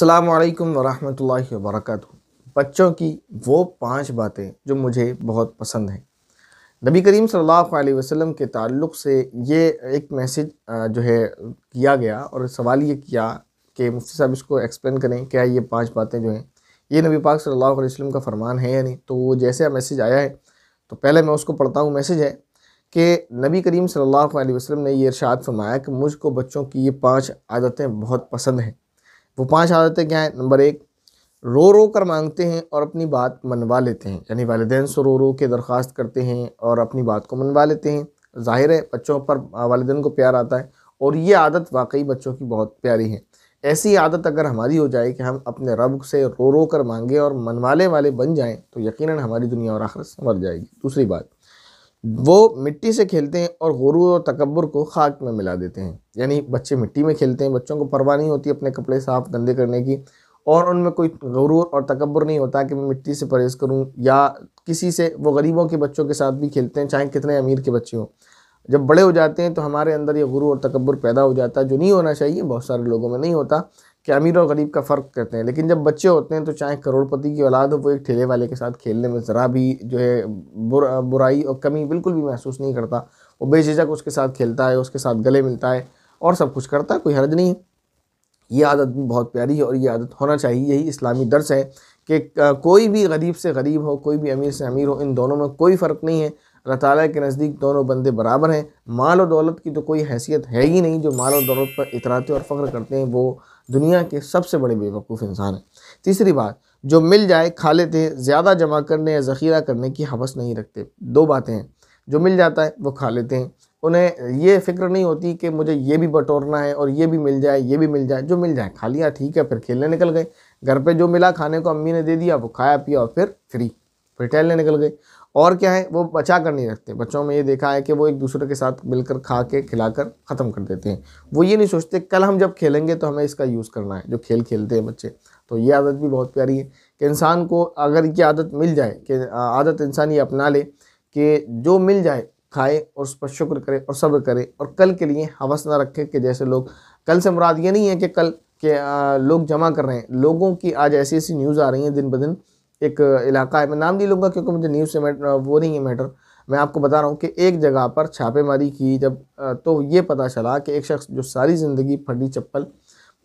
السلام علیکم ورحمۃ اللہ وبرکاتہ بچوں کی وہ پانچ باتیں جو مجھے بہت پسند ہیں نبی کریم صلی اللہ علیہ وسلم کے تعلق سے یہ ایک میسیج جو ہے کیا گیا اور سوال یہ کیا کہ مفتی صاحب اس کو ایکسپلین کریں کیا یہ پانچ باتیں جو ہیں یہ نبی پاک صلی اللہ علیہ وسلم کا فرمان ہے یا نہیں تو وہ جیسے میسیج آیا ہے تو پہلے میں اس کو پڑھتا ہوں میسیج ہے کہ نبی کریم صلی اللہ علیہ وسلم نے یہ ارشاد فرمایا کہ مجھ کو بچوں کی یہ پانچ عادتیں بہت پسند ہیں وہ پانچ عادتیں کیا ہیں نمبر ایک رو رو کر مانگتے ہیں اور اپنی بات منوا لیتے ہیں یعنی والدین سے رو رو کے درخواست کرتے ہیں اور اپنی بات کو منوا لیتے ہیں ظاہر ہے بچوں پر والدین کو پیار آتا ہے اور یہ عادت واقعی بچوں کی بہت پیاری ہے ایسی عادت اگر ہماری ہو جائے کہ ہم اپنے رب سے رو رو کر مانگیں اور منوانے والے بن جائیں تو یقیناً ہماری دنیا اور آخرت سنور جائے گی دوسری بات وہ مٹی سے کھیلتے ہیں اور غرور اور تکبر کو خاک میں ملا دیتے ہیں یعنی بچے مٹی میں کھیلتے ہیں بچوں کو پرواہ نہیں ہوتی اپنے کپڑے صاف گندے کرنے کی اور ان میں کوئی غرور اور تکبر نہیں ہوتا کہ میں مٹی سے پرہیز کروں یا کسی سے وہ غریبوں کے بچوں کے ساتھ بھی کھیلتے ہیں چاہے کتنے امیر کے بچے ہوں جب بڑے ہو جاتے ہیں تو ہمارے اندر یہ غرور اور تکبر پیدا ہو جاتا ہے جو نہیں ہونا چاہیے بہت سارے لوگوں میں نہیں ہوتا کہ امیر اور غریب کا فرق کرتے ہیں لیکن جب بچے ہوتے ہیں تو چاہے کروڑ پتی کی اولاد ہو وہ ایک ٹھیلے والے کے ساتھ کھیلنے میں ذرا بھی جو ہے برا برائی اور کمی بالکل بھی محسوس نہیں کرتا وہ بے ججک اس کے ساتھ کھیلتا ہے اس کے ساتھ گلے ملتا ہے اور سب کچھ کرتا ہے کوئی حرج نہیں ہے یہ عادت بھی بہت پیاری ہے اور یہ عادت ہونا چاہیے یہی اسلامی درس ہے کہ کوئی بھی غریب سے غریب ہو کوئی بھی امیر سے امیر ہو ان دونوں میں کوئی فرق نہیں ہے اللہ تعالیٰ کے نزدیک دونوں بندے برابر ہیں مال و دولت کی تو کوئی حیثیت ہے ہی نہیں جو مال و دولت پر اتراتے اور فخر کرتے ہیں وہ دنیا کے سب سے بڑے بیوقوف انسان ہیں تیسری بات جو مل جائے کھا لیتے ہیں زیادہ جمع کرنے یا ذخیرہ کرنے کی حوث نہیں رکھتے دو باتیں ہیں جو مل جاتا ہے وہ کھا لیتے ہیں انہیں یہ فکر نہیں ہوتی کہ مجھے یہ بھی بٹورنا ہے اور یہ بھی مل جائے یہ بھی مل جائے جو مل جائے کھا لیا ٹھیک ہے پھر کھیلنے نکل گئے گھر پہ جو ملا کھانے کو امی نے دے دیا وہ کھایا پیا اور پھر فری پھر ٹہلنے نکل گئے اور کیا ہے وہ بچا کر نہیں رکھتے بچوں میں یہ دیکھا ہے کہ وہ ایک دوسرے کے ساتھ مل کر کھا کے کھلا کر ختم کر دیتے ہیں وہ یہ نہیں سوچتے کل ہم جب کھیلیں گے تو ہمیں اس کا یوز کرنا ہے جو کھیل کھیلتے ہیں بچے تو یہ عادت بھی بہت پیاری ہے کہ انسان کو اگر یہ عادت مل جائے کہ عادت انسان یہ اپنا لے کہ جو مل جائے کھائے اور اس پر شکر کرے اور صبر کرے اور کل کے لیے حوث نہ رکھے کہ جیسے لوگ کل سے مراد یہ نہیں ہے کہ کل کہ لوگ جمع کر رہے ہیں لوگوں کی آج ایسی ایسی نیوز آ رہی ہیں دن بدن دن ایک علاقہ ہے میں نام نہیں لوں گا کیونکہ مجھے نیوز سے وہ نہیں ہے میٹر میں آپ کو بتا رہا ہوں کہ ایک جگہ پر چھاپے ماری کی جب تو یہ پتا چلا کہ ایک شخص جو ساری زندگی پھٹی چپل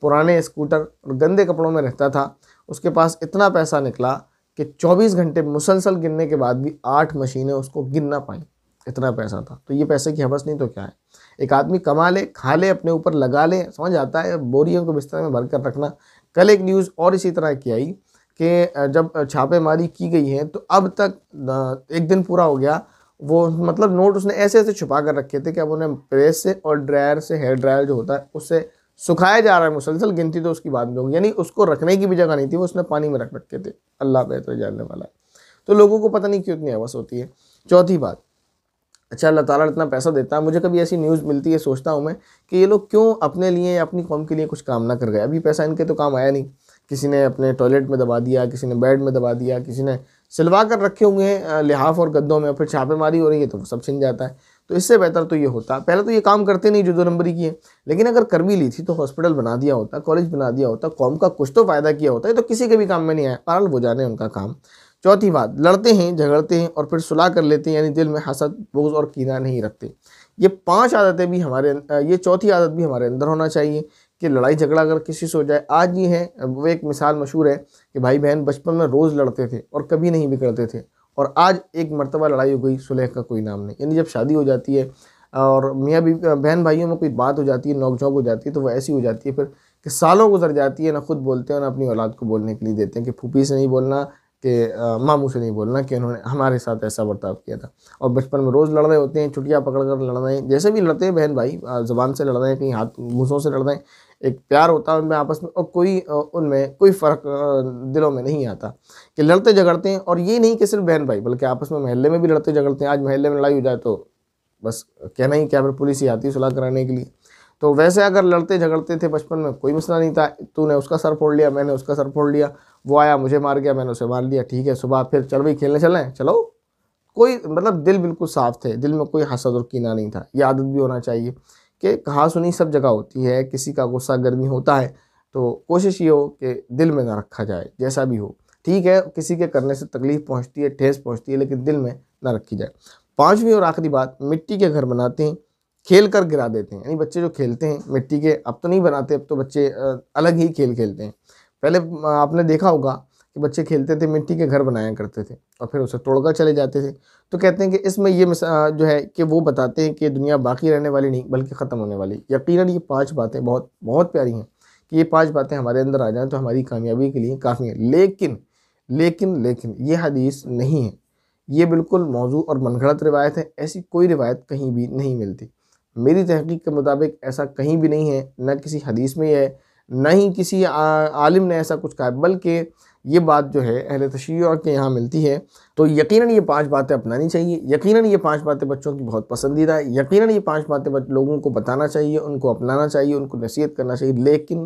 پرانے اسکوٹر اور گندے کپڑوں میں رہتا تھا اس کے پاس اتنا پیسہ نکلا کہ چوبیس گھنٹے مسلسل گننے کے بعد بھی آٹھ مشینیں اس کو گن نہ پائیں اتنا پیسہ تھا تو یہ پیسے کی حوث نہیں تو کیا ہے ایک آدمی کما لے کھا لے اپنے اوپر لگا لے سمجھ آتا ہے بوریوں کو بستر میں بھر کر رکھنا کل ایک نیوز اور اسی طرح کی آئی کہ جب چھاپے ماری کی گئی ہے تو اب تک ایک دن پورا ہو گیا وہ مطلب نوٹ اس نے ایسے ایسے چھپا کر رکھے تھے کہ اب انہیں پریس سے اور ڈرائر سے ہیئر ڈرائر جو ہوتا ہے اس سے سکھایا جا رہا ہے مسلسل گنتی تو اس کی بات میں ہوگی یعنی اس کو رکھنے کی بھی جگہ نہیں تھی وہ اس نے پانی میں رکھ رکھے تھے اللہ بہتر جاننے والا ہے تو لوگوں کو پتہ نہیں کیوں اتنی ہے ہوتی ہے چوتھی بات اچھا اللہ تعالیٰ اتنا پیسہ دیتا ہے مجھے کبھی ایسی نیوز ملتی ہے سوچتا ہوں میں کہ یہ لوگ کیوں اپنے لیے یا اپنی قوم کے لیے کچھ کام نہ کر گئے ابھی پیسہ ان کے تو کام آیا نہیں کسی نے اپنے ٹوائلٹ میں دبا دیا کسی نے بیڈ میں دبا دیا کسی نے سلوا کر رکھے ہوئے ہیں لحاف اور گدوں میں پھر چھاپے ماری ہو رہی ہے تو سب چھن جاتا ہے تو اس سے بہتر تو یہ ہوتا پہلے تو یہ کام کرتے نہیں جو دو نمبری کی ہے لیکن اگر کر بھی لی تھی تو ہاسپٹل بنا دیا ہوتا کالج بنا دیا ہوتا قوم کا کچھ تو فائدہ کیا ہوتا ہے تو کسی کے بھی کام میں نہیں آیا پر وہ جانے ان کا کام چوتھی بات لڑتے ہیں جھگڑتے ہیں اور پھر صلاح کر لیتے ہیں یعنی دل میں حسد بغض اور کینہ نہیں رکھتے یہ پانچ عادتیں بھی ہمارے یہ چوتھی عادت بھی ہمارے اندر ہونا چاہیے کہ لڑائی جھگڑا اگر کسی سے ہو جائے آج یہ ہے وہ ایک مثال مشہور ہے کہ بھائی بہن بچپن میں روز لڑتے تھے اور کبھی نہیں بکڑتے تھے اور آج ایک مرتبہ لڑائی ہو گئی صلح کا کوئی نام نہیں یعنی جب شادی ہو جاتی ہے اور میاں بھی بہن بھائیوں میں کوئی بات ہو جاتی ہے نوک جھوک ہو جاتی ہے تو وہ ایسی ہو جاتی ہے پھر کہ سالوں گزر جاتی ہے نہ خود بولتے ہیں نہ اپنی اولاد کو بولنے کے لیے دیتے ہیں کہ پھوپھی سے نہیں بولنا کہ ماموں سے نہیں بولنا کہ انہوں نے ہمارے ساتھ ایسا برتاؤ کیا تھا اور بچپن میں روز لڑ رہے ہوتے ہیں چھٹیاں پکڑ کر لڑ رہے ہیں جیسے بھی لڑتے ہیں بہن بھائی زبان سے لڑ رہے ہیں کہیں ہاتھ موسوں سے لڑ رہے ہیں ایک پیار ہوتا ہے ان میں آپس میں اور کوئی ان میں کوئی فرق دلوں میں نہیں آتا کہ لڑتے جھگڑتے ہیں اور یہ نہیں کہ صرف بہن بھائی بلکہ آپس میں محلے میں بھی لڑتے جھگڑتے ہیں آج محلے میں لڑائی ہو جائے تو بس کہنا ہی کیا پھر پولیس ہی آتی صلاح کرانے کے لیے تو ویسے اگر لڑتے جھگڑتے تھے بچپن میں کوئی مسئلہ نہیں تھا تو نے اس کا سر پھوڑ لیا میں نے اس کا سر پھوڑ لیا وہ آیا مجھے مار گیا میں نے اسے مار لیا ٹھیک ہے صبح پھر چلو بھی کھیلنے چلیں چلو کوئی مطلب دل بالکل صاف تھے دل میں کوئی حسد اور کینہ نہیں تھا یہ عادت بھی ہونا چاہیے کہ کہاں سنی سب جگہ ہوتی ہے کسی کا غصہ گرمی ہوتا ہے تو کوشش یہ ہو کہ دل میں نہ رکھا جائے جیسا بھی ہو ٹھیک ہے کسی کے کرنے سے تکلیف پہنچتی ہے ٹھیس پہنچتی ہے لیکن دل میں نہ رکھی جائے پانچویں اور آخری بات مٹی کے گھر بناتے ہیں کھیل کر گرا دیتے ہیں یعنی بچے جو کھیلتے ہیں مٹی کے اب تو نہیں بناتے اب تو بچے الگ ہی کھیل کھیلتے ہیں پہلے آپ نے دیکھا ہوگا کہ بچے کھیلتے تھے مٹی کے گھر بنایا کرتے تھے اور پھر اسے توڑ کر چلے جاتے تھے تو کہتے ہیں کہ اس میں یہ مثال جو ہے کہ وہ بتاتے ہیں کہ دنیا باقی رہنے والی نہیں بلکہ ختم ہونے والی یقیناً یہ پانچ باتیں بہت بہت پیاری ہیں کہ یہ پانچ باتیں ہمارے اندر آ جائیں تو ہماری کامیابی کے لیے کافی ہیں لیکن لیکن لیکن یہ حدیث نہیں ہے یہ بالکل موضوع اور من گھڑت روایت ہے ایسی کوئی روایت کہیں بھی نہیں ملتی میری تحقیق کے مطابق ایسا کہیں بھی نہیں ہے نہ کسی حدیث میں یہ ہے نہ ہی کسی عالم نے ایسا کچھ کہا بلکہ یہ بات جو ہے اہل تشیع کے یہاں ملتی ہے تو یقیناً یہ پانچ باتیں اپنانی چاہیے یقیناً یہ پانچ باتیں بچوں کی بہت پسندیدہ ہے یقیناً یہ پانچ باتیں لوگوں کو بتانا چاہیے ان کو اپنانا چاہیے ان کو نصیحت کرنا چاہیے لیکن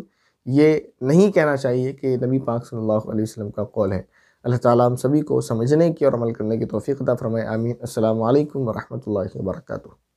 یہ نہیں کہنا چاہیے کہ نبی پاک صلی اللہ علیہ وسلم کا قول ہے اللہ تعالیٰ ہم سبھی کو سمجھنے کی اور عمل کرنے کی توفیق عطا فرمائے آمین السلام علیکم ورحمۃ اللہ وبرکاتہ